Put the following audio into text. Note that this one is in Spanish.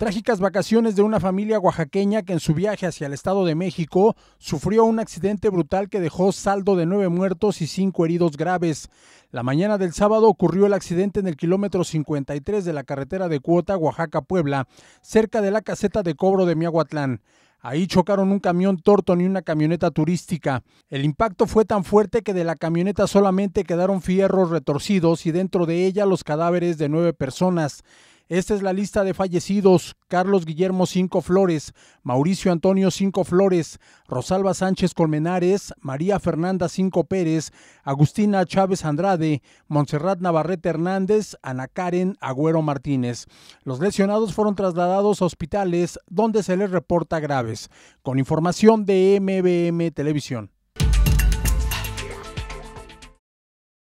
Trágicas vacaciones de una familia oaxaqueña que en su viaje hacia el Estado de México sufrió un accidente brutal que dejó saldo de nueve muertos y cinco heridos graves. La mañana del sábado ocurrió el accidente en el kilómetro 53 de la carretera de Cuota, Oaxaca-Puebla, cerca de la caseta de cobro de Miahuatlán. Ahí chocaron un camión tortón y una camioneta turística. El impacto fue tan fuerte que de la camioneta solamente quedaron fierros retorcidos y dentro de ella los cadáveres de nueve personas. Esta es la lista de fallecidos. Carlos Guillermo Cinco Flores, Mauricio Antonio Cinco Flores, Rosalba Sánchez Colmenares, María Fernanda Cinco Pérez, Agustina Chávez Andrade, Montserrat Navarrete Hernández, Ana Karen Agüero Martínez. Los lesionados fueron trasladados a hospitales donde se les reporta graves. Con información de MBM Televisión.